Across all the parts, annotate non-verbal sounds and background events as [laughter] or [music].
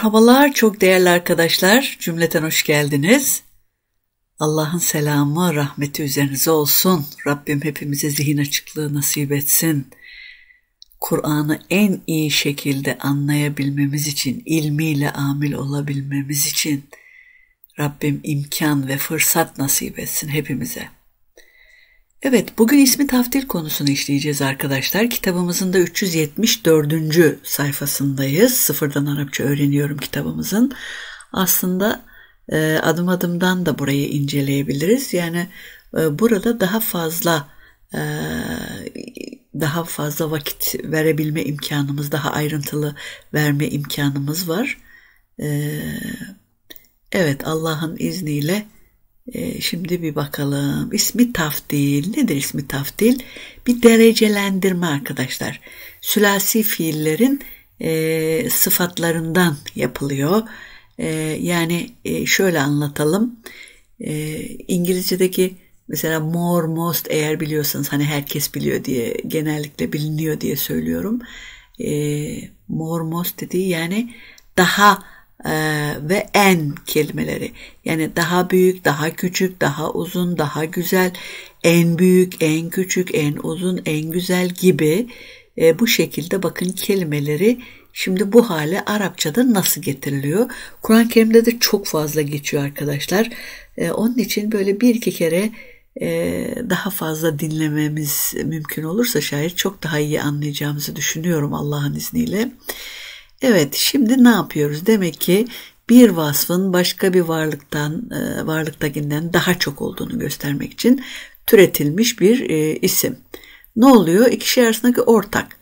Merhabalar çok değerli arkadaşlar. Cümleten hoş geldiniz. Allah'ın selamı, rahmeti üzerinize olsun. Rabbim hepimize zihin açıklığı nasip etsin. Kur'an'ı en iyi şekilde anlayabilmemiz için, ilmiyle amil olabilmemiz için Rabbim imkan ve fırsat nasip etsin hepimize. Evet bugün ismi taftir konusunu işleyeceğiz arkadaşlar. Kitabımızın da 374. sayfasındayız. Sıfırdan Arapça öğreniyorum kitabımızın. Aslında e, adım adımdan da burayı inceleyebiliriz. Yani e, burada daha fazla e, daha fazla vakit verebilme imkanımız, daha ayrıntılı verme imkanımız var. E, evet Allah'ın izniyle e, şimdi bir bakalım. İsmi taftil. Nedir ismi taftil? Bir derecelendirme arkadaşlar. Sülasi fiillerin e, sıfatlarından yapılıyor. E, yani e, şöyle anlatalım. E, İngilizce'deki mesela more, most eğer biliyorsanız hani herkes biliyor diye genellikle biliniyor diye söylüyorum. E, more, most dediği yani daha ee, ve en kelimeleri yani daha büyük, daha küçük, daha uzun, daha güzel, en büyük, en küçük, en uzun, en güzel gibi e, bu şekilde bakın kelimeleri şimdi bu hale Arapçada nasıl getiriliyor? Kur'an-ı Kerim'de de çok fazla geçiyor arkadaşlar. E, onun için böyle bir iki kere e, daha fazla dinlememiz mümkün olursa şayet çok daha iyi anlayacağımızı düşünüyorum Allah'ın izniyle. Evet şimdi ne yapıyoruz? Demek ki bir vasfın başka bir varlıktan e, varlıktakinden daha çok olduğunu göstermek için türetilmiş bir e, isim. Ne oluyor? İki şey arasındaki ortak.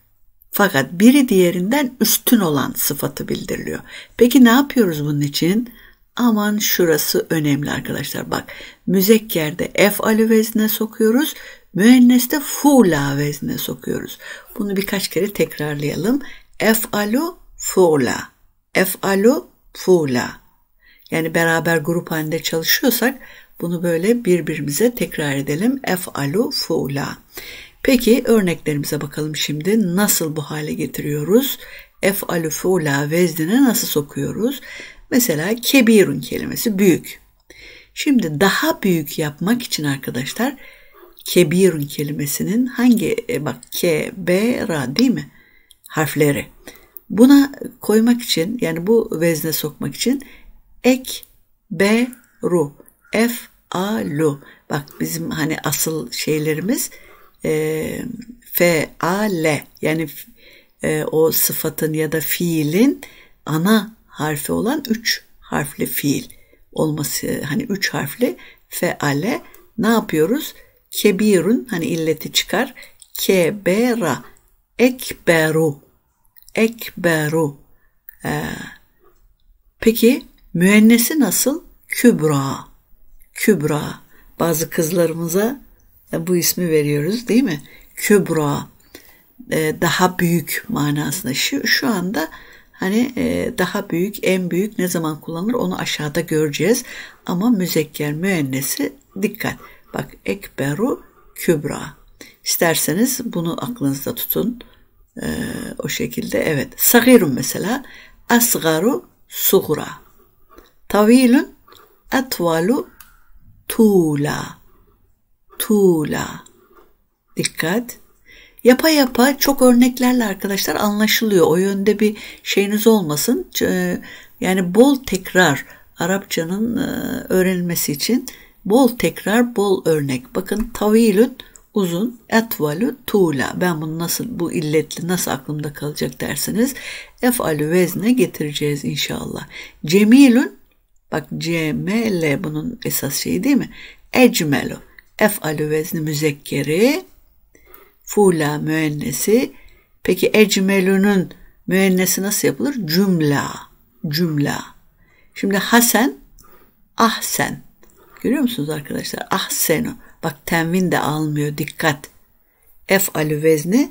Fakat biri diğerinden üstün olan sıfatı bildiriliyor. Peki ne yapıyoruz bunun için? Aman şurası önemli arkadaşlar. Bak müzekkerde efalü vezne sokuyoruz. Müenneste fula vezne sokuyoruz. Bunu birkaç kere tekrarlayalım. F Efalu fu'la. Ef'alu fu'la. Yani beraber grup halinde çalışıyorsak bunu böyle birbirimize tekrar edelim. Ef'alu fu'la. Peki örneklerimize bakalım şimdi nasıl bu hale getiriyoruz? Ef'alu fu'la veznine nasıl sokuyoruz? Mesela kebirun kelimesi büyük. Şimdi daha büyük yapmak için arkadaşlar kebirun kelimesinin hangi e, bak kebera değil mi? Harfleri. Buna koymak için yani bu vezne sokmak için ek b ru f a lu. Bak bizim hani asıl şeylerimiz e, f a l e. yani e, o sıfatın ya da fiilin ana harfi olan üç harfli fiil olması hani üç harfli f a feale ne yapıyoruz? Kebirun hani illeti çıkar. Kebera ekberu ekberu. Ee, peki müennesi nasıl? Kübra. Kübra. Bazı kızlarımıza e, bu ismi veriyoruz değil mi? Kübra. Ee, daha büyük manasında. Şu, şu anda hani e, daha büyük, en büyük ne zaman kullanılır onu aşağıda göreceğiz. Ama müzekker müennesi dikkat. Bak ekberu kübra. İsterseniz bunu aklınızda tutun. Ee, o şekilde evet. Sagirun mesela asgaru suğra. Tavilun etvalu tuğla. Tuğla. Dikkat. Yapa yapa çok örneklerle arkadaşlar anlaşılıyor. O yönde bir şeyiniz olmasın. E, yani bol tekrar Arapçanın e, öğrenilmesi için bol tekrar, bol örnek. Bakın tavilun uzun. Etvalu tuğla. Ben bunu nasıl, bu illetli nasıl aklımda kalacak derseniz efalü vezne getireceğiz inşallah. Cemilun bak cemele bunun esas şeyi değil mi? Ecmelu. Efalü vezni müzekkeri. Fula müennesi. Peki ecmelunun müennesi nasıl yapılır? Cümla. Cümla. Şimdi hasen ahsen. Görüyor musunuz arkadaşlar? Ahsenu. Bak temin de almıyor dikkat. f Ef'alü vezni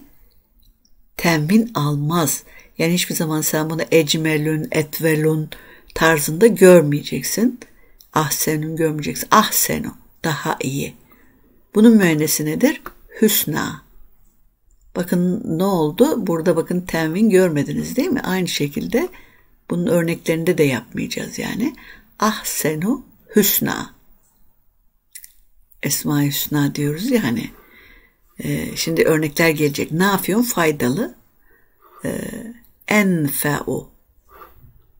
temin almaz. Yani hiçbir zaman sen bunu ecmelün, etvelün tarzında görmeyeceksin. Ahsenün görmeyeceksin. Ahsenu daha iyi. Bunun mühendisi nedir? Hüsna. Bakın ne oldu? Burada bakın temin görmediniz değil mi? Aynı şekilde bunun örneklerinde de yapmayacağız yani. Ahsenu hüsna. Esma-i Hüsna diyoruz ya hani. E, şimdi örnekler gelecek. Ne Nafiyon faydalı. E, O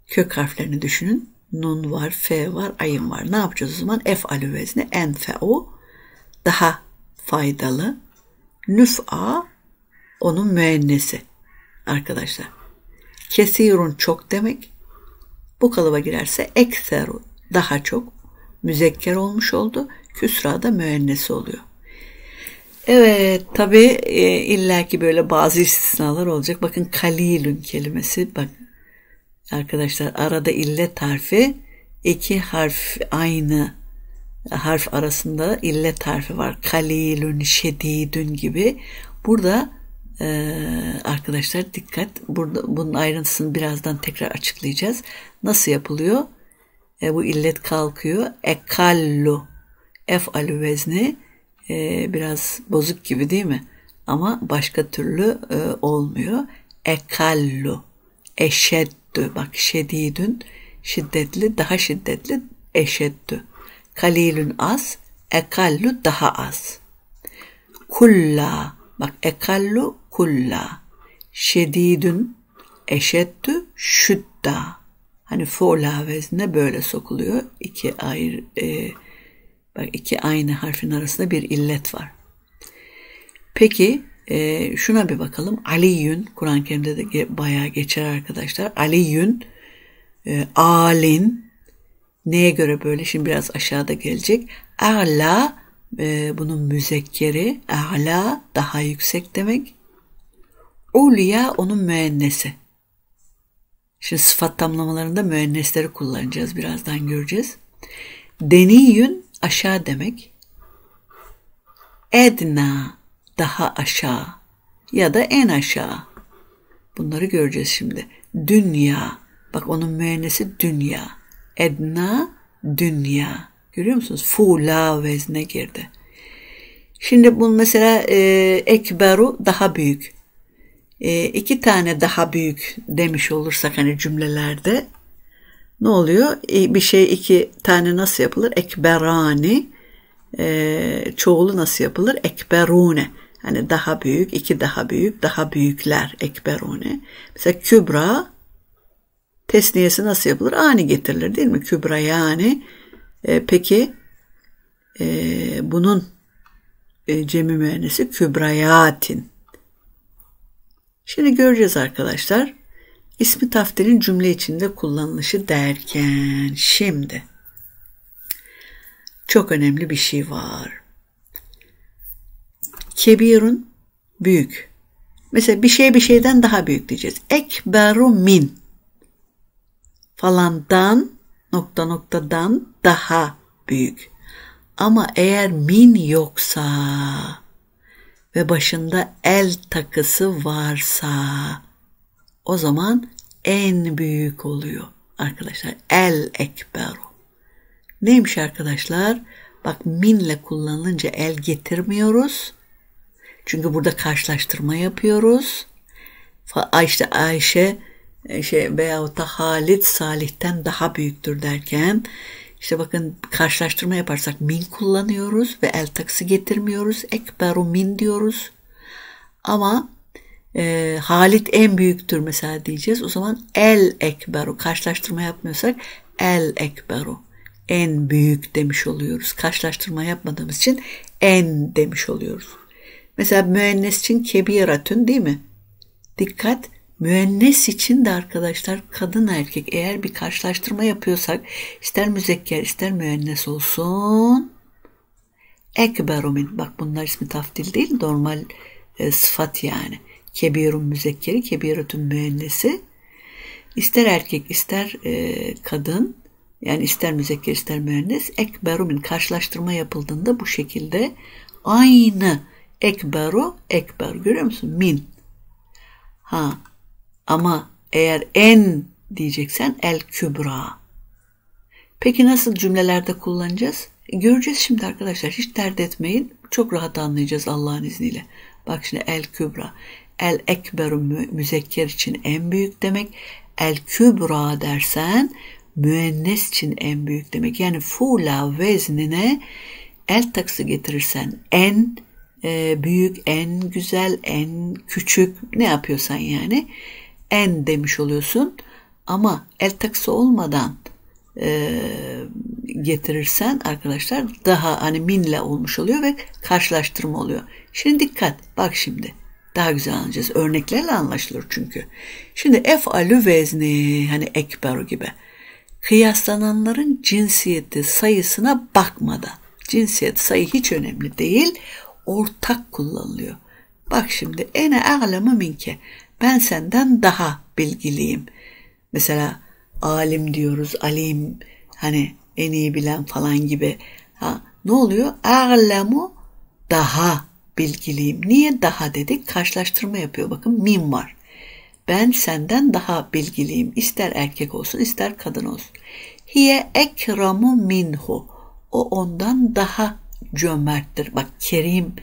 Kök harflerini düşünün. Nun var, F var, ayın var. Ne yapacağız o zaman? F alü vezne O Daha faydalı. Nüf A onun müennesi arkadaşlar. Kesirun çok demek. Bu kalıba girerse ekseru daha çok müzekker olmuş oldu. Küsra da müennesi oluyor. Evet tabi e, illaki böyle bazı istisnalar olacak. Bakın kalilün kelimesi bak arkadaşlar arada illet harfi iki harf aynı harf arasında illet harfi var. Kalilün, şedidün gibi. Burada e, arkadaşlar dikkat. Burada bunun ayrıntısını birazdan tekrar açıklayacağız. Nasıl yapılıyor? e, bu illet kalkıyor. Ekallu. F alü vezni e, biraz bozuk gibi değil mi? Ama başka türlü e, olmuyor. Ekallu. Eşeddü. Bak şedidün şiddetli, daha şiddetli eşeddü. Kalilün az, ekallu daha az. Kulla. Bak ekallu kulla. Şedidün eşeddü şüdda. Hani vorlavezine böyle sokuluyor. İki ayrı e, bak iki aynı harfin arasında bir illet var. Peki e, şuna bir bakalım. Aliyün Kur'an-ı Kerim'de de bayağı geçer arkadaşlar. Aliyün e, alin neye göre böyle şimdi biraz aşağıda gelecek. Ala e, bunun müzekkeri. Ala daha yüksek demek. Ulya onun müennesi. Şimdi sıfat tamlamalarında müennesleri kullanacağız. Birazdan göreceğiz. Deniyün aşağı demek. Edna daha aşağı ya da en aşağı. Bunları göreceğiz şimdi. Dünya. Bak onun müennesi dünya. Edna dünya. Görüyor musunuz? Fula vezne girdi. Şimdi bu mesela e, ekberu daha büyük e, iki tane daha büyük demiş olursak hani cümlelerde ne oluyor? E, bir şey iki tane nasıl yapılır? Ekberani e, çoğulu nasıl yapılır? Ekberune. Hani daha büyük, iki daha büyük, daha büyükler ekberune. Mesela kübra tesniyesi nasıl yapılır? Ani getirilir değil mi? Kübra yani. E, peki e, bunun e, cemi mühendisi kübrayatin Şimdi göreceğiz arkadaşlar. İsmi taftilin cümle içinde kullanılışı derken şimdi çok önemli bir şey var. Kebirun büyük. Mesela bir şey bir şeyden daha büyük diyeceğiz. Ekberu min falandan nokta noktadan daha büyük. Ama eğer min yoksa ve başında el takısı varsa o zaman en büyük oluyor arkadaşlar. El ekber. Neymiş arkadaşlar? Bak minle kullanılınca el getirmiyoruz. Çünkü burada karşılaştırma yapıyoruz. İşte Ayşe e, şey, veyahut da Halit Salih'ten daha büyüktür derken işte bakın karşılaştırma yaparsak min kullanıyoruz ve el taksi getirmiyoruz. Ekberu min diyoruz. Ama e, Halit en büyüktür mesela diyeceğiz. O zaman el ekberu. Karşılaştırma yapmıyorsak el ekberu. En büyük demiş oluyoruz. Karşılaştırma yapmadığımız için en demiş oluyoruz. Mesela müennes için kebiratün değil mi? Dikkat Müennes için de arkadaşlar kadın erkek eğer bir karşılaştırma yapıyorsak ister müzekker ister müennes olsun. Ekberumin bak bunlar ismi taftil değil normal e, sıfat yani. Kebirun müzekkeri kebiratun müennesi. ister erkek ister e, kadın yani ister müzekker ister müennes ekberumin karşılaştırma yapıldığında bu şekilde aynı ekberu ekber görüyor musun? Min. Ha ama eğer en diyeceksen el kübra. Peki nasıl cümlelerde kullanacağız? E göreceğiz şimdi arkadaşlar. Hiç dert etmeyin. Çok rahat anlayacağız Allah'ın izniyle. Bak şimdi el kübra. El ekber müzekker için en büyük demek. El kübra dersen müennes için en büyük demek. Yani fula veznine el taksı getirirsen en e, büyük, en güzel, en küçük ne yapıyorsan yani en demiş oluyorsun. Ama el takısı olmadan e, getirirsen arkadaşlar daha hani minle olmuş oluyor ve karşılaştırma oluyor. Şimdi dikkat bak şimdi daha güzel anlayacağız. Örneklerle anlaşılır çünkü. Şimdi efalü vezni hani ekber gibi kıyaslananların cinsiyeti sayısına bakmadan cinsiyet sayı hiç önemli değil ortak kullanılıyor. Bak şimdi ene a'lemu minke ben senden daha bilgiliyim. Mesela alim diyoruz, alim hani en iyi bilen falan gibi. Ha, ne oluyor? A'lemu daha bilgiliyim. Niye daha dedik? Karşılaştırma yapıyor. Bakın mim var. Ben senden daha bilgiliyim. İster erkek olsun ister kadın olsun. Hiye ekramu minhu. O ondan daha cömerttir. Bak kerim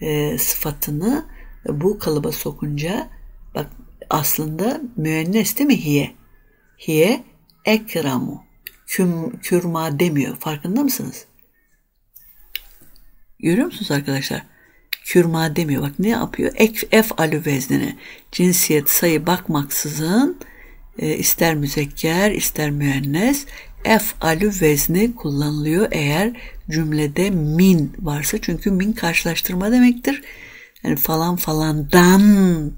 e, sıfatını bu kalıba sokunca aslında müennes değil mi hiye? Hiye ekramu. Küm, kürma demiyor. Farkında mısınız? Görüyor musunuz arkadaşlar? Kürma demiyor. Bak ne yapıyor? Ek, ef alü veznine. Cinsiyet sayı bakmaksızın e, ister müzekker ister müennes f alü vezni kullanılıyor eğer cümlede min varsa. Çünkü min karşılaştırma demektir. Yani falan falandan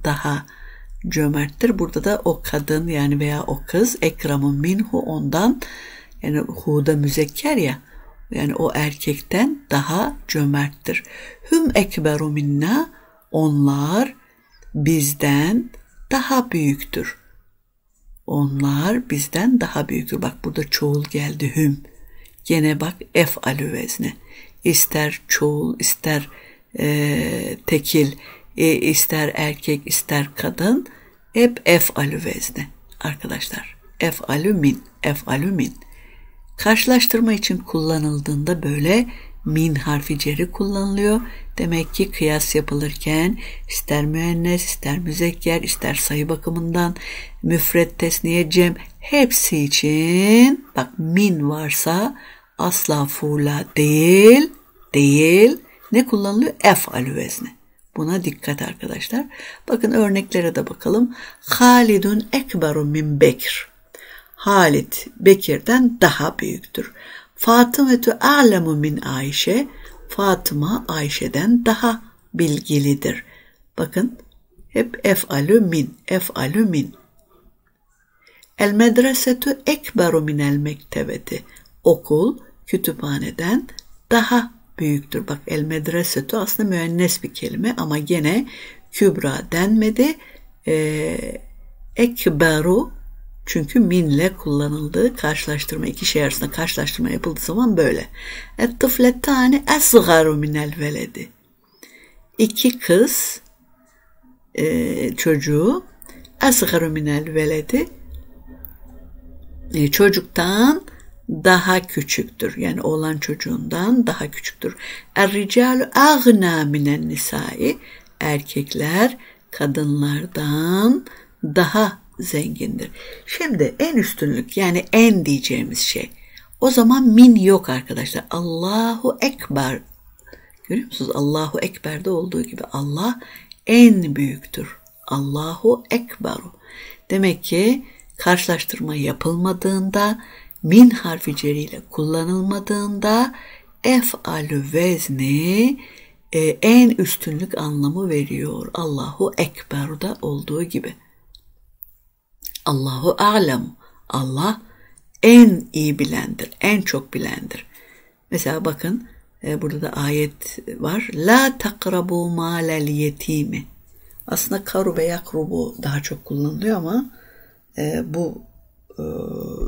daha cömerttir. Burada da o kadın yani veya o kız ekramın minhu ondan yani huda müzekker ya yani o erkekten daha cömerttir. Hüm ekberu minna onlar bizden daha büyüktür. Onlar bizden daha büyüktür. Bak burada çoğul geldi hüm. Gene bak ef alü vezne. İster çoğul ister e, tekil e, ister erkek ister kadın hep ef'alü vezne arkadaşlar. F alümin, F alümin. Karşılaştırma için kullanıldığında böyle min harfi ceri kullanılıyor. Demek ki kıyas yapılırken ister müennes, ister müzekker, ister sayı bakımından müfret, tesniye, cem hepsi için bak min varsa asla fula değil, değil ne kullanılıyor? Ef alüvezne. Buna dikkat arkadaşlar. Bakın örneklere de bakalım. Halidun ekbaru min Bekir. Halit Bekir'den daha büyüktür. Fatımetü a'lemu min Ayşe. Fatıma Ayşe'den daha bilgilidir. Bakın hep ef'alü min, ef'alü min. El ekbaru min minel mektebeti. Okul kütüphaneden daha büyüktür. Bak el medresetu aslında müennes bir kelime ama gene kübra denmedi. Ee, ekberu çünkü minle kullanıldığı karşılaştırma iki şey arasında karşılaştırma yapıldığı zaman böyle. Et tıfletani esgaru minel veledi. İki kız e, çocuğu esgaru minel veledi e, çocuktan daha küçüktür. Yani oğlan çocuğundan daha küçüktür. Er-ricalu ağna minen nisai. Erkekler kadınlardan daha zengindir. Şimdi en üstünlük yani en diyeceğimiz şey. O zaman min yok arkadaşlar. Allahu Ekber. Görüyor musunuz? Allahu Ekber'de olduğu gibi Allah en büyüktür. Allahu Ekber. Demek ki karşılaştırma yapılmadığında min harfi ceriyle kullanılmadığında ef'alü vezni e, en üstünlük anlamı veriyor. Allahu Ekber'da olduğu gibi. Allahu Alem. Allah en iyi bilendir, en çok bilendir. Mesela bakın e, burada da ayet var. La takrabu malel yetimi. Aslında karu ve yakrubu daha çok kullanılıyor ama e, bu e,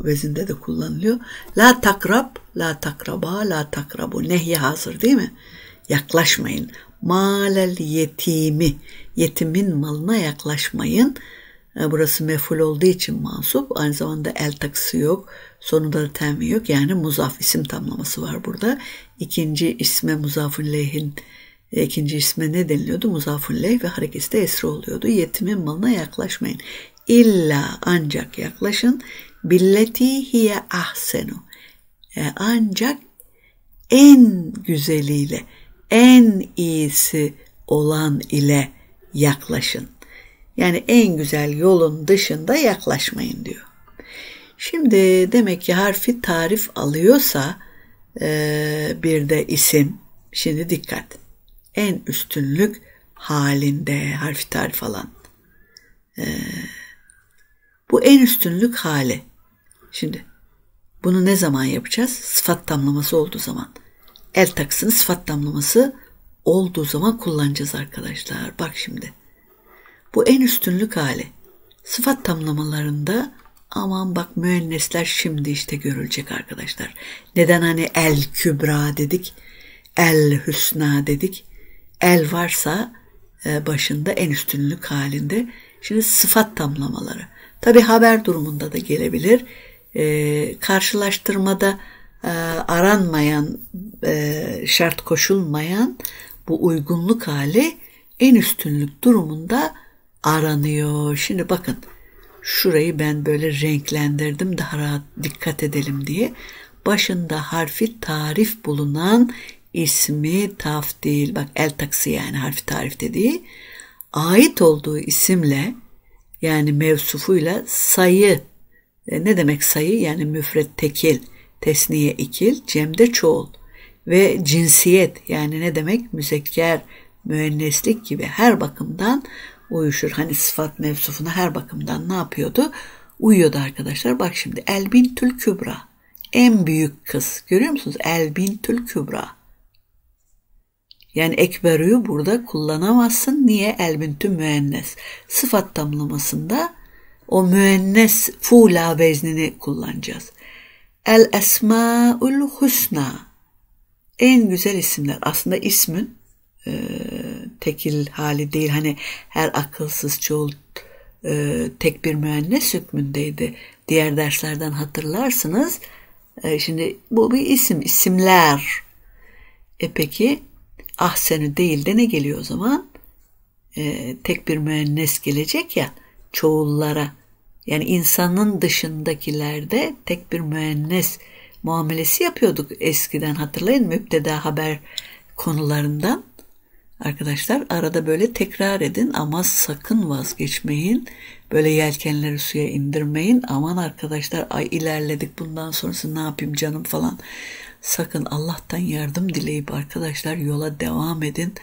vezinde de kullanılıyor. La takrab, la takraba, la takrabu. Nehye hazır değil mi? Yaklaşmayın. Malel yetimi. Yetimin malına yaklaşmayın. E, burası meful olduğu için mansup. Aynı zamanda el taksi yok. Sonunda da temvi yok. Yani muzaf isim tamlaması var burada. İkinci isme muzafın lehin, e, ikinci isme ne deniliyordu? Muzafun leyh ve harekesi de esri oluyordu. Yetimin malına yaklaşmayın. İlla ancak yaklaşın. Billeti hiye ahsenu. E ancak en güzeliyle, en iyisi olan ile yaklaşın. Yani en güzel yolun dışında yaklaşmayın diyor. Şimdi demek ki harfi tarif alıyorsa e, bir de isim. Şimdi dikkat. En üstünlük halinde harfi tarif alan. E, bu en üstünlük hali. Şimdi bunu ne zaman yapacağız? Sıfat tamlaması olduğu zaman. El taksını sıfat tamlaması olduğu zaman kullanacağız arkadaşlar. Bak şimdi. Bu en üstünlük hali. Sıfat tamlamalarında aman bak müennesler şimdi işte görülecek arkadaşlar. Neden hani el kübra dedik, el hüsna dedik. El varsa e, başında en üstünlük halinde. Şimdi sıfat tamlamaları. Tabi haber durumunda da gelebilir. E, karşılaştırmada e, aranmayan, e, şart koşulmayan bu uygunluk hali en üstünlük durumunda aranıyor. Şimdi bakın şurayı ben böyle renklendirdim daha rahat dikkat edelim diye. Başında harfi tarif bulunan ismi taftil, bak el taksi yani harfi tarif dediği, ait olduğu isimle yani mevsufuyla sayı e, ne demek sayı yani müfret tekil tesniye ikil cemde çoğul ve cinsiyet yani ne demek müzekker müenneslik gibi her bakımdan uyuşur. Hani sıfat mevsufuna her bakımdan ne yapıyordu? Uyuyordu arkadaşlar. Bak şimdi Elbintül Kübra. En büyük kız. Görüyor musunuz? Elbintül Kübra. Yani ekberüyü burada kullanamazsın. Niye? Elbintü müennes. Sıfat tamlamasında o müennes fula veznini kullanacağız. El esmaül husna. En güzel isimler. Aslında ismin e, tekil hali değil. Hani her akılsız çoğul e, tek bir müennes hükmündeydi. Diğer derslerden hatırlarsınız. E, şimdi bu bir isim. İsimler. E peki ahsenü değil de ne geliyor o zaman? Ee, tek bir müennes gelecek ya çoğullara. Yani insanın dışındakilerde tek bir müennes muamelesi yapıyorduk eskiden hatırlayın müpteda haber konularından. Arkadaşlar arada böyle tekrar edin ama sakın vazgeçmeyin. Böyle yelkenleri suya indirmeyin. Aman arkadaşlar ay ilerledik bundan sonrası ne yapayım canım falan. Sakın Allah'tan yardım dileyip arkadaşlar yola devam edin.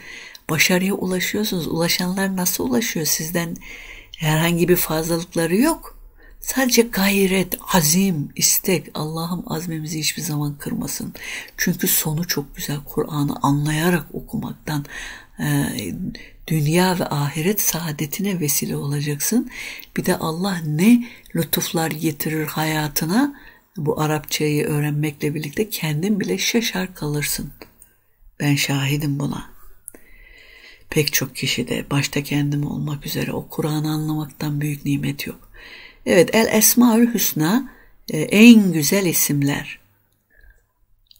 Başarıya ulaşıyorsunuz. Ulaşanlar nasıl ulaşıyor? Sizden herhangi bir fazlalıkları yok. Sadece gayret, azim, istek. Allah'ım azmimizi hiçbir zaman kırmasın. Çünkü sonu çok güzel. Kur'an'ı anlayarak okumaktan e, dünya ve ahiret saadetine vesile olacaksın. Bir de Allah ne lütuflar getirir hayatına bu Arapçayı öğrenmekle birlikte kendin bile şaşar kalırsın. Ben şahidim buna. Pek çok kişi de başta kendim olmak üzere o Kur'an'ı anlamaktan büyük nimet yok. Evet El Esmaül Hüsna e, en güzel isimler.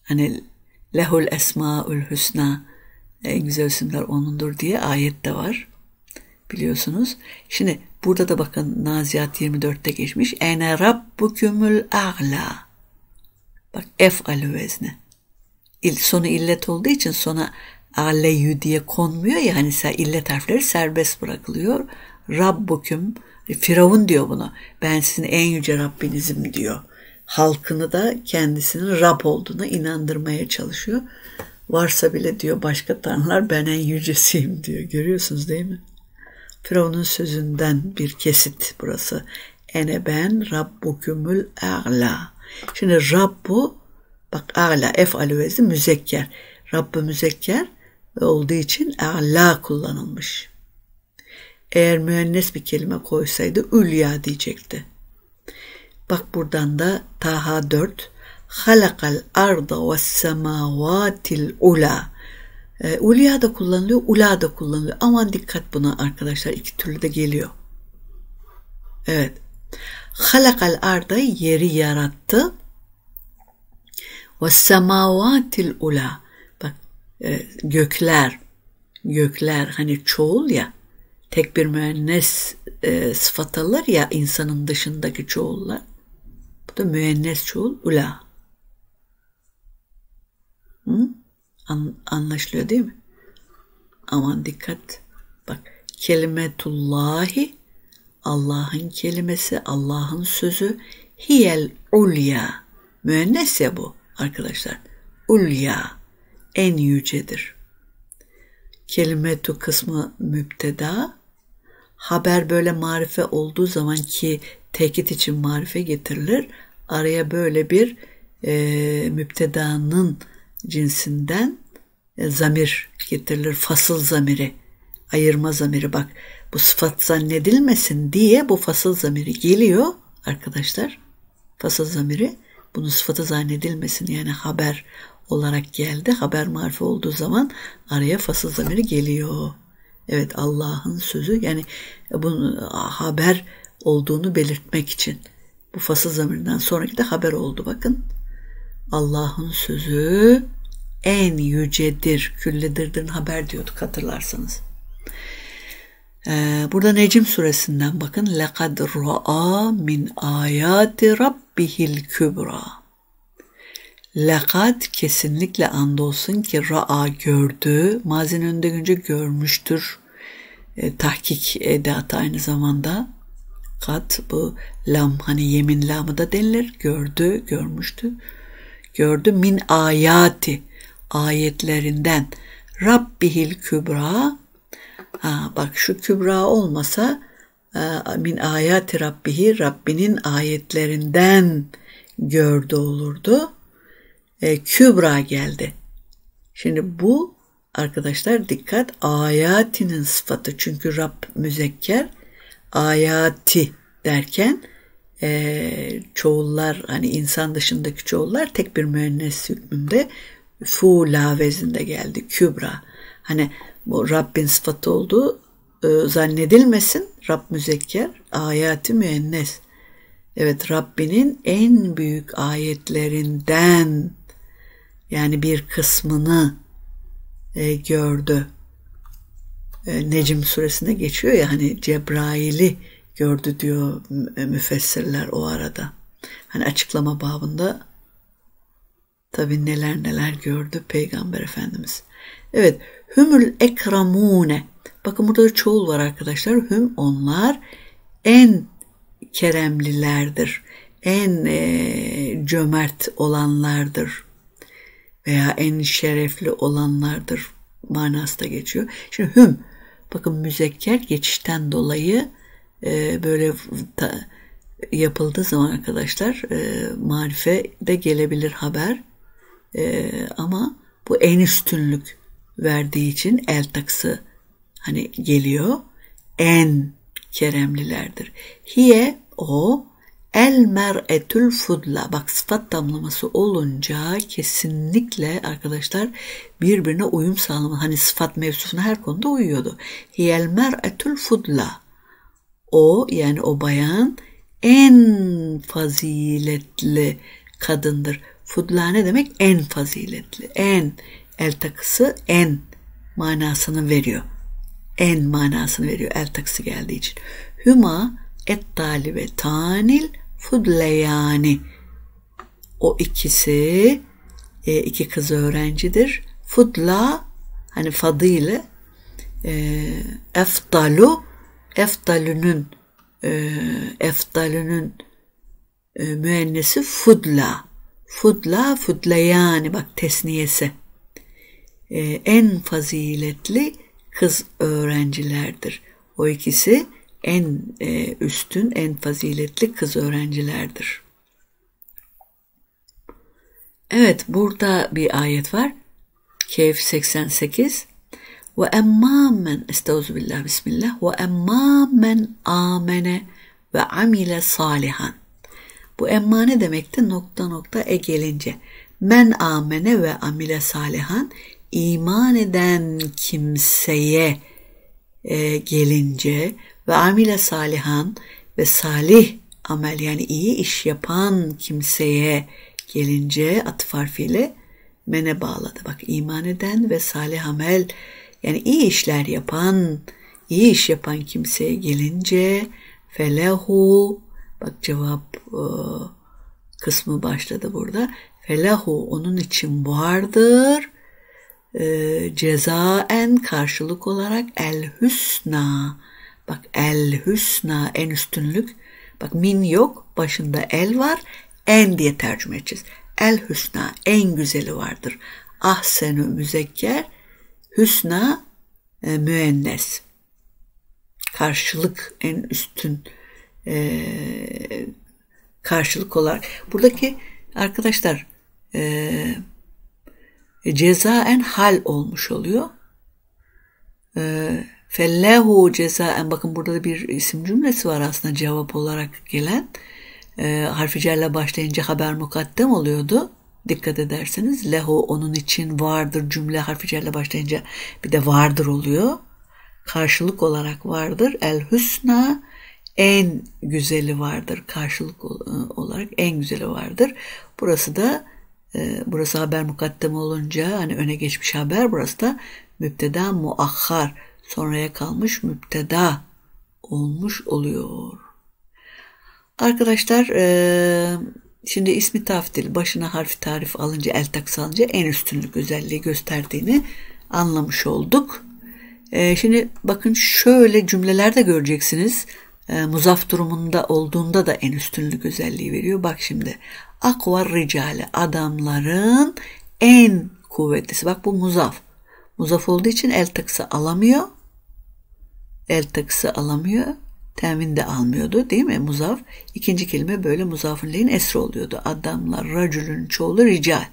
Hani Lehul Esmaül Hüsna en güzel isimler onundur diye ayet de var. Biliyorsunuz. Şimdi burada da bakın Naziat 24'te geçmiş. Ene Rab bükümül a'la. Bak ef'alü vezne. İl, sonu illet olduğu için sona aleyhü diye konmuyor ya hani illet harfleri serbest bırakılıyor. Rabbuküm e, Firavun diyor bunu. Ben sizin en yüce Rabbinizim diyor. Halkını da kendisinin Rab olduğuna inandırmaya çalışıyor. Varsa bile diyor başka tanrılar ben en yücesiyim diyor. Görüyorsunuz değil mi? Firavun'un sözünden bir kesit burası. Ene ben Rabbu kümül a'la. Şimdi Rabbu bak a'la ef'alü vezi müzekker. Rabbu müzekker olduğu için a'la kullanılmış. Eğer müennes bir kelime koysaydı ülya diyecekti. Bak buradan da Taha 4 halakal arda ve semavatil ula. E, ulya da kullanılıyor, ula da kullanılıyor. Aman dikkat buna arkadaşlar. iki türlü de geliyor. Evet. Halakal arda yeri yarattı. Ve semavatil ula. Bak e, gökler, gökler hani çoğul ya. Tek bir müennes e, sıfat alır ya insanın dışındaki çoğullar. Bu da müennes çoğul ula. Hı? An, anlaşılıyor değil mi? Aman dikkat. Bak kelimetullahi Allah'ın kelimesi, Allah'ın sözü hiyel ulya. Müennes ya bu arkadaşlar. Ulya en yücedir. Kelimetu kısmı müpteda. Haber böyle marife olduğu zaman ki tekit için marife getirilir. Araya böyle bir e, müptedanın cinsinden e, zamir getirilir. Fasıl zamiri, ayırma zamiri. Bak bu sıfat zannedilmesin diye bu fasıl zamiri geliyor arkadaşlar. Fasıl zamiri bunun sıfatı zannedilmesin yani haber olarak geldi. Haber marifi olduğu zaman araya fasıl zamiri geliyor. Evet Allah'ın sözü yani bunu haber olduğunu belirtmek için. Bu fasıl zamirinden sonraki de haber oldu bakın. Allah'ın sözü en yücedir, külledirdirin haber diyorduk hatırlarsanız. Ee, burada Necim suresinden bakın. Lekad Ra'a min ayati Rabbihil الْكُبْرَى Lekad kesinlikle andolsun ki ra'a gördü. Mazinin önünde günce görmüştür. E, tahkik edatı aynı zamanda. Kat bu lam hani yemin lamı da denilir. Gördü, görmüştü. Gördü min ayati ayetlerinden Rabbihil kübra Ha, bak şu kübra olmasa e, min ayati rabbihi Rabbinin ayetlerinden gördü olurdu. E, kübra geldi. Şimdi bu arkadaşlar dikkat ayatinin sıfatı. Çünkü Rab müzekker ayati derken e, çoğullar hani insan dışındaki çoğullar tek bir müennes hükmünde fu lavezinde geldi kübra. Hani bu Rabbin sıfatı olduğu e, zannedilmesin. Rab müzekker, ayeti müennes. Evet Rabbinin en büyük ayetlerinden yani bir kısmını e, gördü. E, Necim suresinde geçiyor ya hani Cebrail'i gördü diyor e, müfessirler o arada. Hani açıklama babında tabi neler neler gördü Peygamber Efendimiz. Evet Hümül ekramune. Bakın burada da çoğul var arkadaşlar. Hüm onlar en keremlilerdir. En e, cömert olanlardır. Veya en şerefli olanlardır manası da geçiyor. Şimdi hüm bakın müzekker geçişten dolayı e, böyle ta, yapıldığı zaman arkadaşlar e, marife de gelebilir haber. E, ama bu en üstünlük verdiği için el taksı hani geliyor. En keremlilerdir. Hiye o el mer'etül fudla bak sıfat damlaması olunca kesinlikle arkadaşlar birbirine uyum sağlama hani sıfat mevzusuna her konuda uyuyordu. Hiyel mer'etül fudla o yani o bayan en faziletli kadındır. Fudla ne demek? En faziletli, en El takısı en manasını veriyor. En manasını veriyor el takısı geldiği için. Hüma et ve tanil fudleyani. O ikisi e, iki kız öğrencidir. Fudla hani fadile, e, eftalu eftalünün e, eftalünün e, müennesi fudla. Fudla, fudlayani bak tesniyesi. E, en faziletli kız öğrencilerdir. O ikisi en e, üstün, en faziletli kız öğrencilerdir. Evet, burada bir ayet var. Keyf 88 ve emmâ men estağzubillah bismillah ve emmâ amene ve amile salihan. Bu emma ne demekti? Nokta nokta e gelince. Men amene ve amile salihan iman eden kimseye e, gelince ve amile salihan ve salih amel yani iyi iş yapan kimseye gelince atıf harfiyle mene bağladı. Bak iman eden ve salih amel yani iyi işler yapan, iyi iş yapan kimseye gelince felehu bak cevap e, kısmı başladı burada. Felahu onun için vardır e, cezaen karşılık olarak el hüsna. Bak el hüsna en üstünlük. Bak min yok başında el var en diye tercüme edeceğiz. El hüsna en güzeli vardır. Ahsenü müzekker hüsna e, müennes. Karşılık en üstün e, karşılık olarak. Buradaki arkadaşlar eee e, cezaen hal olmuş oluyor. E, fellehu cezaen bakın burada da bir isim cümlesi var aslında cevap olarak gelen. E, harfi cerle başlayınca haber mukaddem oluyordu. Dikkat ederseniz lehu onun için vardır cümle harfi cerle başlayınca bir de vardır oluyor. Karşılık olarak vardır. El hüsna en güzeli vardır. Karşılık e, olarak en güzeli vardır. Burası da ee, burası haber mukaddem olunca hani öne geçmiş haber burası da müpteda muakhar sonraya kalmış müpteda olmuş oluyor. Arkadaşlar e, şimdi ismi taftil başına harfi tarif alınca el taksa alınca en üstünlük özelliği gösterdiğini anlamış olduk. E, şimdi bakın şöyle cümlelerde göreceksiniz. E, muzaf durumunda olduğunda da en üstünlük özelliği veriyor. Bak şimdi Akvar ricali adamların en kuvvetlisi. Bak bu muzaf. Muzaf olduğu için el tıksı alamıyor. El tıksı alamıyor. Temin de almıyordu değil mi? Muzaf. İkinci kelime böyle muzafın leyin esri oluyordu. Adamlar racülün çoğulu rical.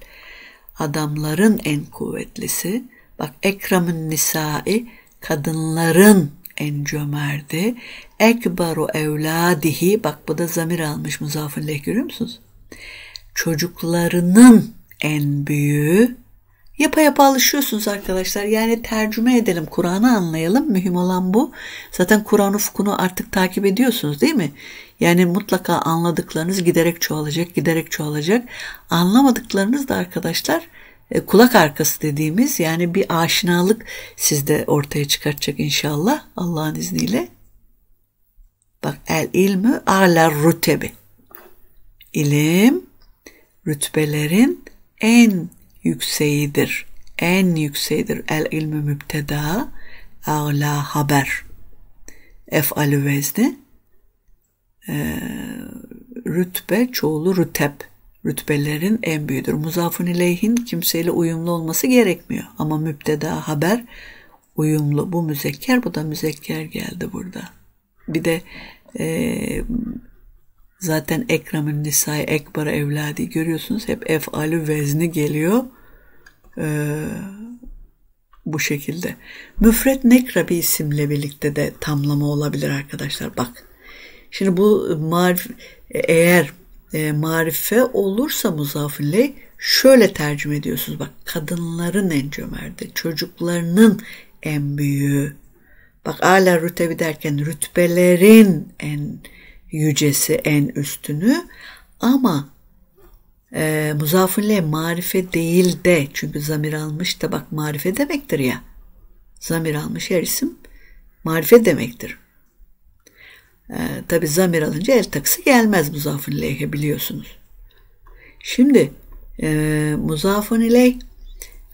Adamların en kuvvetlisi. Bak ekramın nisai kadınların en cömerti. Ekbaru evladihi bak bu da zamir almış muzafın leh görüyor musunuz? çocuklarının en büyüğü. Yapa yapa alışıyorsunuz arkadaşlar. Yani tercüme edelim, Kur'an'ı anlayalım. Mühim olan bu. Zaten Kur'an ufkunu artık takip ediyorsunuz değil mi? Yani mutlaka anladıklarınız giderek çoğalacak, giderek çoğalacak. Anlamadıklarınız da arkadaşlar e, kulak arkası dediğimiz yani bir aşinalık sizde ortaya çıkartacak inşallah Allah'ın izniyle. Bak el ilmi ala rutebi. İlim rütbelerin en yükseğidir. En yükseğidir. El ilmi mübteda, a'la haber. Ef'alü vezni e, rütbe çoğulu rütep. Rütbelerin en büyüdür. Muzafun ileyhin kimseyle uyumlu olması gerekmiyor. Ama mübteda haber uyumlu. Bu müzekker bu da müzekker geldi burada. Bir de e, Zaten Ekrem'in Nisa'yı Ekbar'a evladi görüyorsunuz hep efalü vezni geliyor. Ee, bu şekilde. Müfret Nekrabi isimle birlikte de tamlama olabilir arkadaşlar. Bak. Şimdi bu marif, eğer e, marife olursa muzafille şöyle tercüme ediyorsunuz. Bak kadınların en cömerti, çocuklarının en büyüğü. Bak ala rütebi derken rütbelerin en yücesi, en üstünü ama e, muzafirle marife değil de çünkü zamir almış da bak marife demektir ya. Zamir almış her isim marife demektir. E, Tabi zamir alınca el takısı gelmez muzafın leyhe biliyorsunuz. Şimdi e, muzafın leyh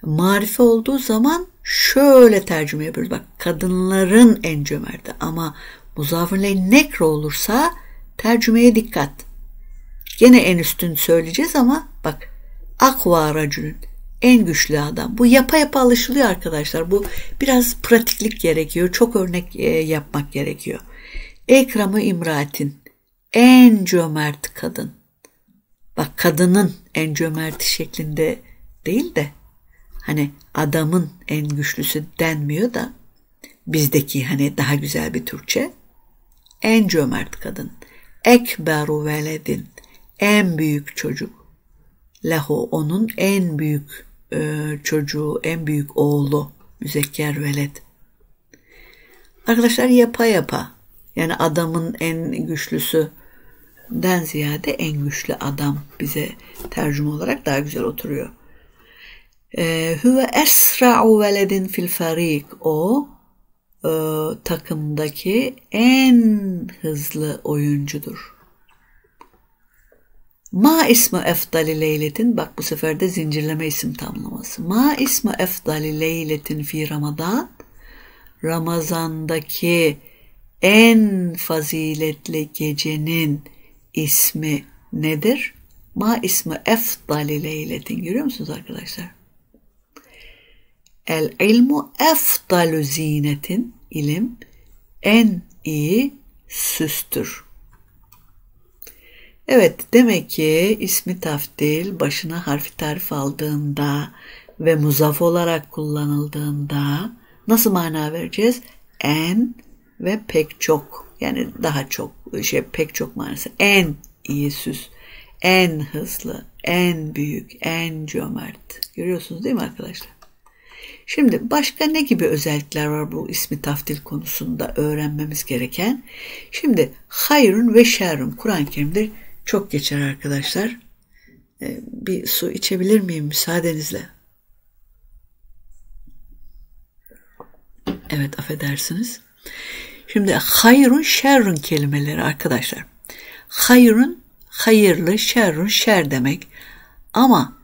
marife olduğu zaman şöyle tercüme yapıyoruz. Bak kadınların en cömerti ama muzafın leyh nekro olursa Tercümeye dikkat. Gene en üstün söyleyeceğiz ama bak akva racülün en güçlü adam. Bu yapa yapa alışılıyor arkadaşlar. Bu biraz pratiklik gerekiyor. Çok örnek e, yapmak gerekiyor. Ekramı İmratin en cömert kadın. Bak kadının en cömerti şeklinde değil de hani adamın en güçlüsü denmiyor da bizdeki hani daha güzel bir Türkçe en cömert kadın. Ekberu veledin. En büyük çocuk. Lehu onun en büyük e, çocuğu, en büyük oğlu. Müzekker veled. Arkadaşlar yapa yapa. Yani adamın en güçlüsü den ziyade en güçlü adam bize tercüme olarak daha güzel oturuyor. E, Hüve esra'u veledin fil farik. O e, takımdaki en hızlı oyuncudur. Ma ismi efdali leyletin bak bu sefer de zincirleme isim tamlaması. Ma ismi efdali leyletin fi Ramazan Ramazandaki en faziletli gecenin ismi nedir? Ma ismi efdali leyletin görüyor musunuz arkadaşlar? El ilmu efdalü zinetin ilim en iyi süstür. Evet demek ki ismi taftil başına harfi tarif aldığında ve muzaf olarak kullanıldığında nasıl mana vereceğiz? En ve pek çok yani daha çok şey pek çok manası en iyi süs, en hızlı, en büyük, en cömert. Görüyorsunuz değil mi arkadaşlar? Şimdi başka ne gibi özellikler var bu ismi taftil konusunda öğrenmemiz gereken? Şimdi hayrun ve şerrun Kur'an-ı Kerim'de çok geçer arkadaşlar. Ee, bir su içebilir miyim müsaadenizle? Evet affedersiniz. Şimdi hayrun şerrun kelimeleri arkadaşlar. Hayrun hayırlı, şerrun şer demek. Ama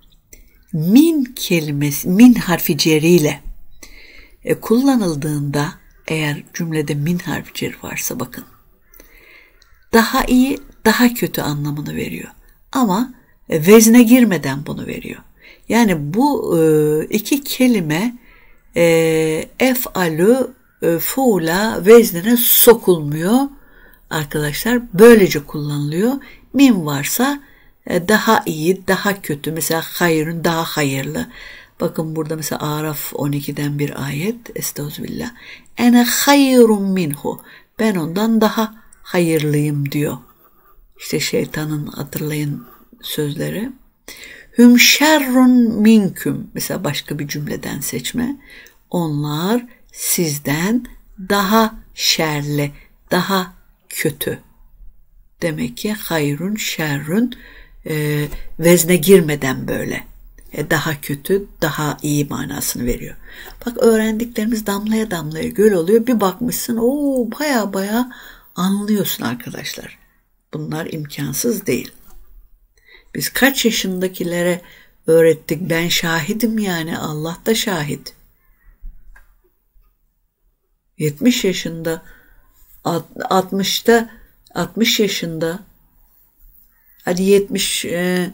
min kelimesi min harfi ceriyle e, kullanıldığında eğer cümlede min harfi cer varsa bakın daha iyi daha kötü anlamını veriyor ama e, vezne girmeden bunu veriyor. Yani bu e, iki kelime e, efalü e, fuula veznine sokulmuyor arkadaşlar böylece kullanılıyor. Min varsa e, daha iyi, daha kötü. Mesela hayrın daha hayırlı. Bakın burada mesela Araf 12'den bir ayet. Estağfirullah. Ene hayrun minhu. Ben ondan daha hayırlıyım diyor. İşte şeytanın hatırlayın sözleri. Hüm şerrun minküm. Mesela başka bir cümleden seçme. Onlar sizden daha şerli, daha kötü. Demek ki hayrun şerrun e, vezne girmeden böyle e, daha kötü daha iyi manasını veriyor. Bak öğrendiklerimiz damlaya damlaya göl oluyor bir bakmışsın o baya baya anlıyorsun arkadaşlar. Bunlar imkansız değil. Biz kaç yaşındakilere öğrettik ben şahidim yani Allah da şahit. 70 yaşında 60'ta 60 yaşında Hadi 70 e,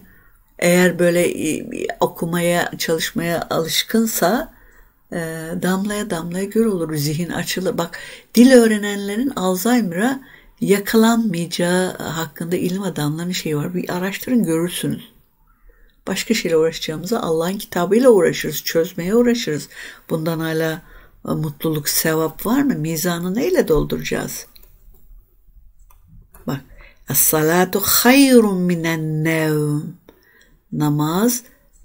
eğer böyle e, okumaya, çalışmaya alışkınsa e, damlaya damlaya gör olur zihin açılır. Bak dil öğrenenlerin Alzheimer'a yakalanmayacağı hakkında ilim adamlarının şeyi var. Bir araştırın görürsünüz. Başka şeyle uğraşacağımıza Allah'ın kitabıyla uğraşırız, çözmeye uğraşırız. Bundan hala mutluluk, sevap var mı? Mizanı neyle dolduracağız?'' Es-salatu hayrun minen nevm. Namaz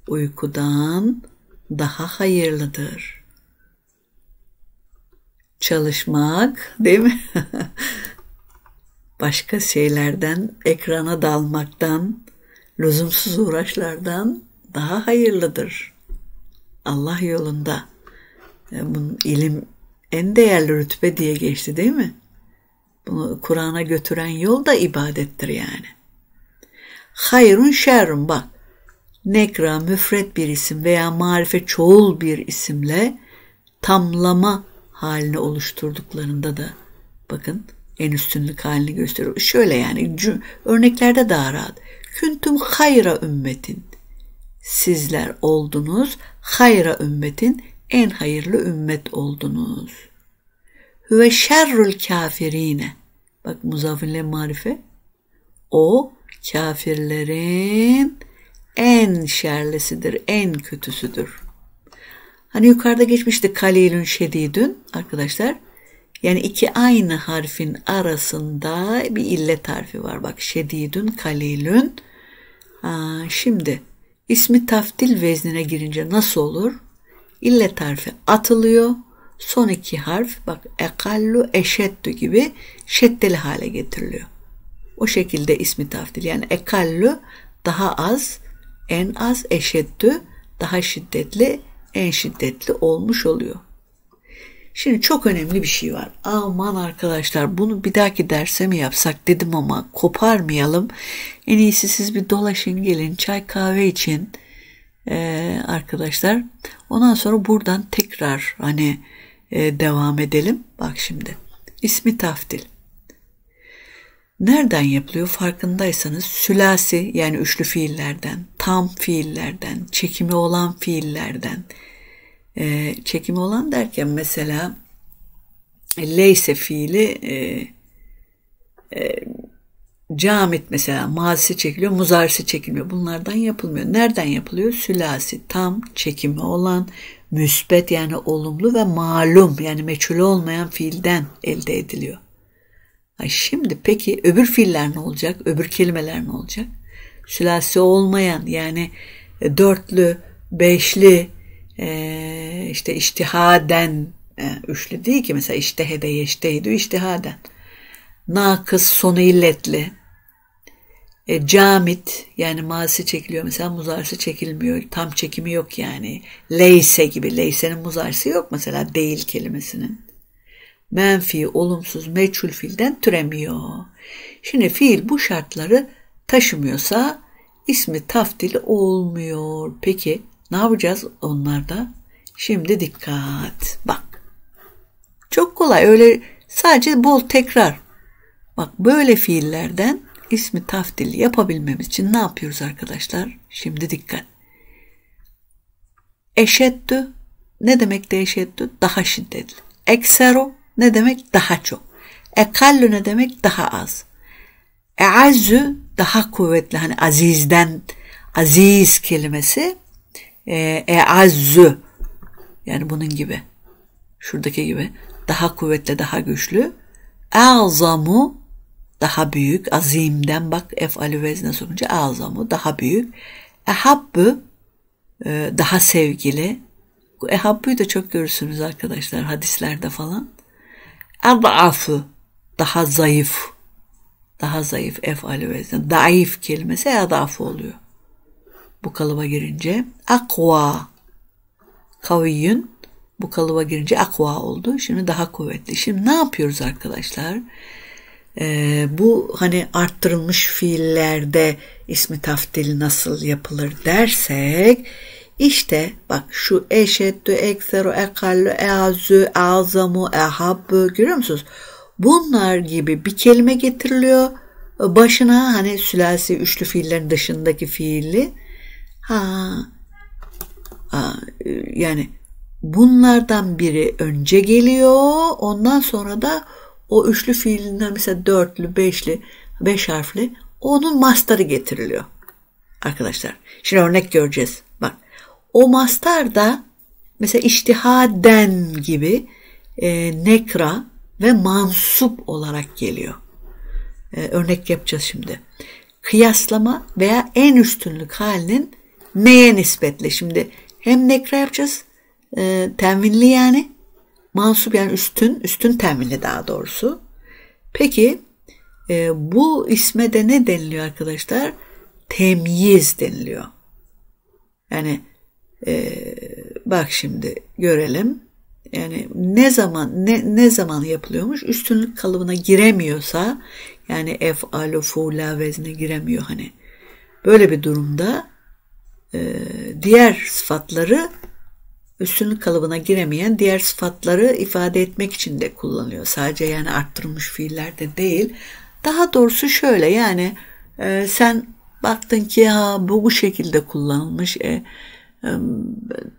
uykudan daha hayırlıdır. Çalışmak değil mi? [laughs] Başka şeylerden, ekrana dalmaktan, lüzumsuz uğraşlardan daha hayırlıdır. Allah yolunda. E, bunun ilim en değerli rütbe diye geçti değil mi? Bunu Kur'an'a götüren yol da ibadettir yani. Hayrun şerrun bak. Nekra müfret bir isim veya marife çoğul bir isimle tamlama halini oluşturduklarında da bakın en üstünlük halini gösteriyor. Şöyle yani örneklerde daha rahat. Küntüm hayra ümmetin. Sizler oldunuz hayra ümmetin en hayırlı ümmet oldunuz. Ve şerrül kafirine. Bak muzaffinle marife. O kafirlerin en şerlisidir, en kötüsüdür. Hani yukarıda geçmişti kalilün şedidün arkadaşlar. Yani iki aynı harfin arasında bir illet harfi var. Bak şedidün, kalilün. Aa, şimdi ismi taftil veznine girince nasıl olur? İllet harfi atılıyor son iki harf bak ekallu eşeddu gibi şeddeli hale getiriliyor. O şekilde ismi taftil yani ekallu daha az, en az eşeddü daha şiddetli, en şiddetli olmuş oluyor. Şimdi çok önemli bir şey var. Aman arkadaşlar bunu bir dahaki derse mi yapsak dedim ama koparmayalım. En iyisi siz bir dolaşın gelin çay kahve için ee, arkadaşlar. Ondan sonra buradan tekrar hani e, devam edelim. Bak şimdi. İsmi taftil. Nereden yapılıyor? Farkındaysanız sülasi yani üçlü fiillerden, tam fiillerden, çekimi olan fiillerden. E, çekimi olan derken mesela leyse fiili e, e, Camit mesela mazisi çekiliyor, muzarisi çekilmiyor. Bunlardan yapılmıyor. Nereden yapılıyor? Sülasi tam çekimi olan müsbet yani olumlu ve malum yani meçhul olmayan fiilden elde ediliyor. Ay şimdi peki öbür fiiller ne olacak? Öbür kelimeler ne olacak? Sülasi olmayan yani dörtlü, beşli, e, işte iştihaden, e, üçlü değil ki mesela iştehede, yeştehidü, iştihaden. Nakıs, sonu illetli, e, camit yani mazisi çekiliyor mesela muzarsı çekilmiyor. Tam çekimi yok yani. Leyse gibi. Leysenin muzarsı yok mesela değil kelimesinin. Menfi, olumsuz, meçhul fiilden türemiyor. Şimdi fiil bu şartları taşımıyorsa ismi tafdili olmuyor. Peki ne yapacağız onlarda? Şimdi dikkat. Bak. Çok kolay öyle sadece bol tekrar. Bak böyle fiillerden ismi taftil yapabilmemiz için ne yapıyoruz arkadaşlar? Şimdi dikkat. Eşeddü ne demek de eşeddü? Daha şiddetli. Ekseru ne demek? Daha çok. Ekallü ne demek? Daha az. Eazzü daha kuvvetli. Hani azizden aziz kelimesi e, eazzü yani bunun gibi şuradaki gibi daha kuvvetli daha güçlü azamu daha büyük. Azimden bak efalü vezne sokunca azamı daha büyük. Ehabbü e, daha sevgili. Bu ehabbüyü de çok görürsünüz arkadaşlar hadislerde falan. Adafı daha zayıf. Daha zayıf efalü vezne. Daif kelimesi adafı oluyor. Bu kalıba girince akva kaviyyün bu kalıba girince akva oldu. Şimdi daha kuvvetli. Şimdi ne yapıyoruz arkadaşlar? Ee, bu hani arttırılmış fiillerde ismi taftil nasıl yapılır dersek işte bak şu eşeddü, ekseru, ekallu, eazü, azamu, ehabbü görüyor musunuz? Bunlar gibi bir kelime getiriliyor. Başına hani sülasi üçlü fiillerin dışındaki fiili. Ha, ha e, yani bunlardan biri önce geliyor ondan sonra da o üçlü fiilinden mesela dörtlü, beşli, beş harfli onun mastarı getiriliyor. Arkadaşlar şimdi örnek göreceğiz. Bak o mastar da mesela iştihaden gibi e, nekra ve mansup olarak geliyor. E, örnek yapacağız şimdi. Kıyaslama veya en üstünlük halinin neye nispetle? Şimdi hem nekra yapacağız, e, tenvinli yani Mansup yani üstün, üstün temini daha doğrusu. Peki e, bu isme de ne deniliyor arkadaşlar? Temyiz deniliyor. Yani e, bak şimdi görelim. Yani ne zaman ne, ne zaman yapılıyormuş? Üstünlük kalıbına giremiyorsa yani ef, alo, fula vezne giremiyor hani. Böyle bir durumda e, diğer sıfatları üstünlük kalıbına giremeyen diğer sıfatları ifade etmek için de kullanıyor. Sadece yani arttırılmış fiillerde değil. Daha doğrusu şöyle yani e, sen baktın ki ha bu bu şekilde kullanılmış. E, e,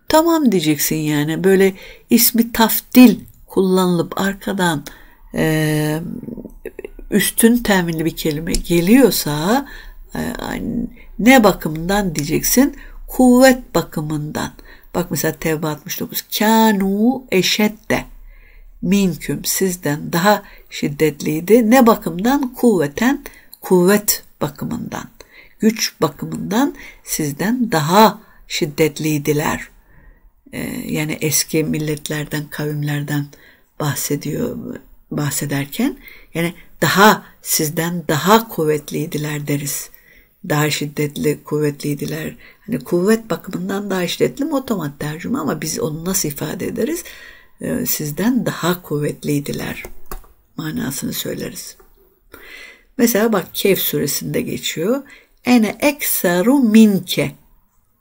tamam diyeceksin yani böyle ismi taftil kullanılıp arkadan e, üstün teminli bir kelime geliyorsa e, ne bakımından diyeceksin? Kuvvet bakımından. Bak mesela Tevbe 69. Kânû eşedde minküm sizden daha şiddetliydi. Ne bakımdan? Kuvveten, kuvvet bakımından, güç bakımından sizden daha şiddetliydiler. Ee, yani eski milletlerden, kavimlerden bahsediyor bahsederken yani daha sizden daha kuvvetliydiler deriz daha şiddetli, kuvvetliydiler. Hani kuvvet bakımından daha şiddetli motomat tercüme ama biz onu nasıl ifade ederiz? E, sizden daha kuvvetliydiler manasını söyleriz. Mesela bak Kehf suresinde geçiyor. Ene ekseru minke.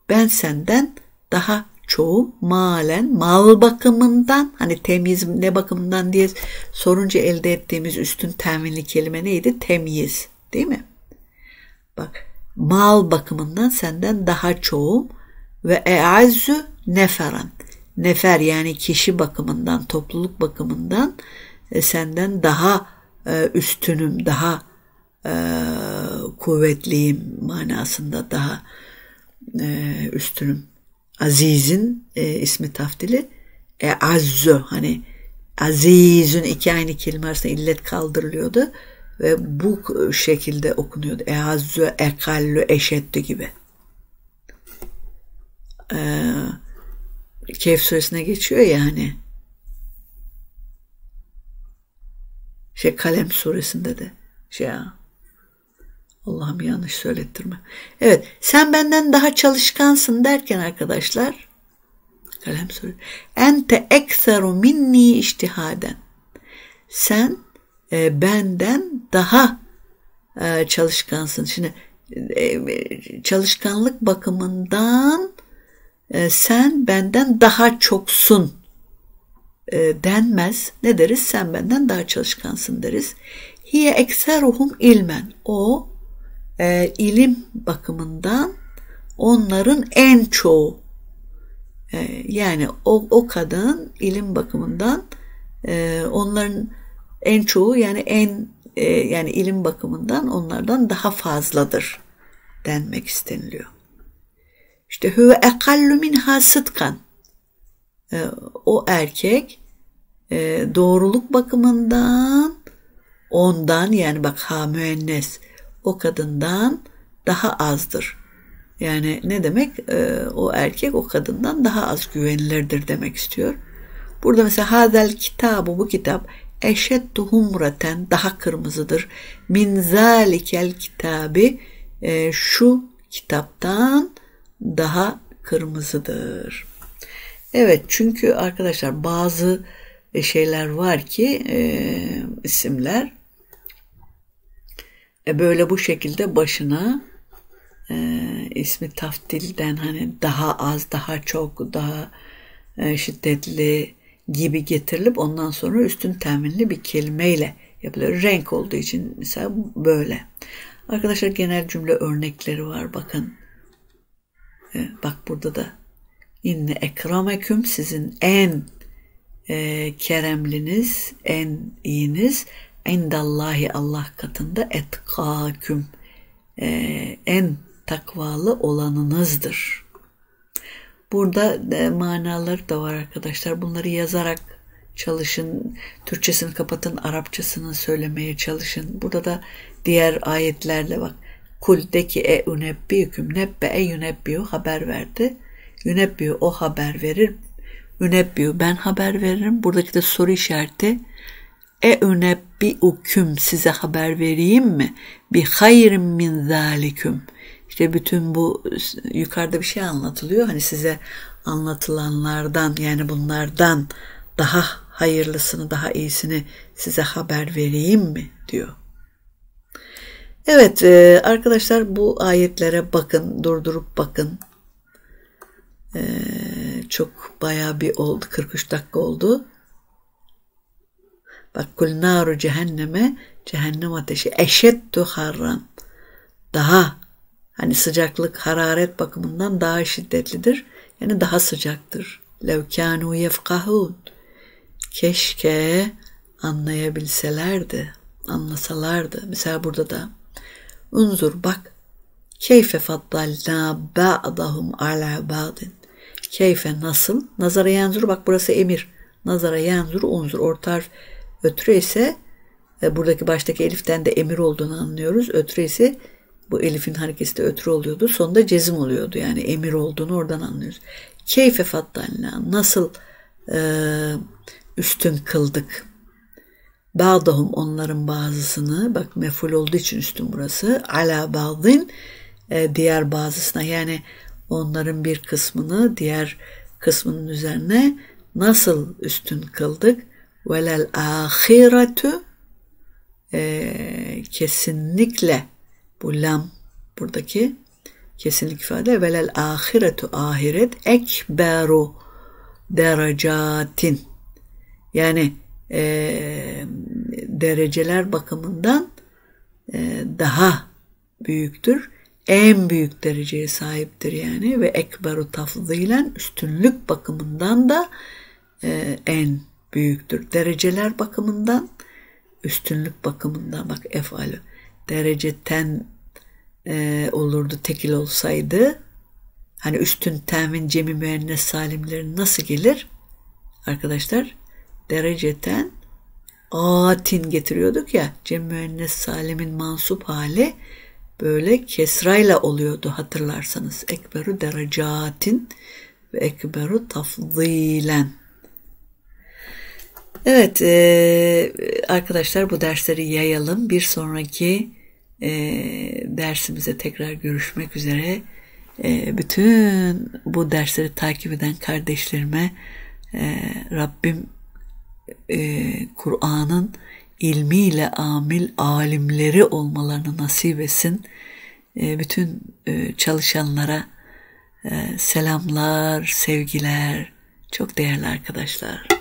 Ben senden daha çoğu malen, mal bakımından hani temiz ne bakımından diye sorunca elde ettiğimiz üstün teminli kelime neydi? Temiz, değil mi? Bak mal bakımından senden daha çoğum ve eazzü neferan. Nefer yani kişi bakımından, topluluk bakımından e, senden daha e, üstünüm, daha e, kuvvetliyim manasında daha e, üstünüm. Aziz'in e, ismi taftili. e, hani azizin iki aynı kelime arasında illet kaldırılıyordu ve bu şekilde okunuyordu. Ehazzü ekallü eşetti gibi. Ee, Kehf suresine geçiyor ya hani. Şey Kalem suresinde de şey Allah'ım yanlış söylettirme. Evet sen benden daha çalışkansın derken arkadaşlar Kalem suresi. Ente ekseru minni iştihaden. Sen e, benden daha e, çalışkansın. Şimdi e, çalışkanlık bakımından e, sen benden daha çoksun e, denmez. Ne deriz? Sen benden daha çalışkansın deriz. Hiye ruhum ilmen. O e, ilim bakımından onların en çoğu. E, yani o, o kadın ilim bakımından e, onların en çoğu yani en e, yani ilim bakımından onlardan daha fazladır denmek isteniliyor. İşte huve ekallu minha sıtkan. E, o erkek e, doğruluk bakımından ondan yani bak ha müennes o kadından daha azdır. Yani ne demek? o erkek o kadından daha az güvenilirdir demek istiyor. Burada mesela hadel kitabı bu kitap eşeddu humraten daha kırmızıdır. Min zalikel kitabi e, şu kitaptan daha kırmızıdır. Evet çünkü arkadaşlar bazı e, şeyler var ki e, isimler e, böyle bu şekilde başına e, ismi taftilden hani daha az, daha çok, daha e, şiddetli gibi getirilip ondan sonra üstün teminli bir kelimeyle yapılıyor. Renk olduğu için mesela böyle. Arkadaşlar genel cümle örnekleri var bakın. Ee, bak burada da inne ekrameküm sizin en e, keremliniz, en iyiniz indallahi Allah katında etkaküm e, en takvalı olanınızdır. Burada e, manaları da var arkadaşlar. Bunları yazarak çalışın. Türkçesini kapatın, Arapçasını söylemeye çalışın. Burada da diğer ayetlerle bak. Kul de ki e ünebbiyüküm nebbe e yünebbiyu haber verdi. Yünebbiyu o haber verir. Ünebbiyu ben haber veririm. Buradaki de soru işareti. E ünebbi uküm size haber vereyim mi? Bi hayrim min zaliküm işte bütün bu yukarıda bir şey anlatılıyor. Hani size anlatılanlardan yani bunlardan daha hayırlısını, daha iyisini size haber vereyim mi diyor. Evet e, arkadaşlar bu ayetlere bakın, durdurup bakın. E, çok baya bir oldu, 43 dakika oldu. Bak kul naru cehenneme, cehennem ateşi eşettu harran. Daha Hani sıcaklık hararet bakımından daha şiddetlidir. Yani daha sıcaktır. Levkânû yefkahûn. Keşke anlayabilselerdi, anlasalardı. Mesela burada da unzur bak keyfe faddalna ba'dahum ala ba'din keyfe nasıl nazara yanzur bak burası emir nazara yanzur unzur ortar. harf ötürü ise e, buradaki baştaki eliften de emir olduğunu anlıyoruz ötürü ise bu Elif'in hareketi de ötürü oluyordu. Sonunda cezim oluyordu. Yani emir olduğunu oradan anlıyoruz. Keyfe fattanla nasıl e, üstün kıldık. Bağdahum onların bazısını bak meful olduğu için üstün burası. Ala bağdın e, diğer bazısına yani onların bir kısmını diğer kısmının üzerine nasıl üstün kıldık? Velel ahiretü e, kesinlikle bu lam buradaki kesinlik ifade velel ahiretu ahiret ekberu derecatin yani e, dereceler bakımından e, daha büyüktür. En büyük dereceye sahiptir yani ve ekberu tafzıyla üstünlük bakımından da e, en büyüktür. Dereceler bakımından üstünlük bakımından bak efalü dereceten e, olurdu tekil olsaydı. Hani üstün temin cemi müennes salimleri nasıl gelir? Arkadaşlar dereceten atin getiriyorduk ya. Cem müennes salimin mansup hali böyle kesrayla oluyordu hatırlarsanız. Ekberu derecatin ve ekberu tafzilen. Evet e, arkadaşlar bu dersleri yayalım. Bir sonraki e, dersimize tekrar görüşmek üzere. E, bütün bu dersleri takip eden kardeşlerime e, Rabbim e, Kur'an'ın ilmiyle amil alimleri olmalarını nasip etsin. E, bütün e, çalışanlara e, selamlar, sevgiler. Çok değerli arkadaşlar.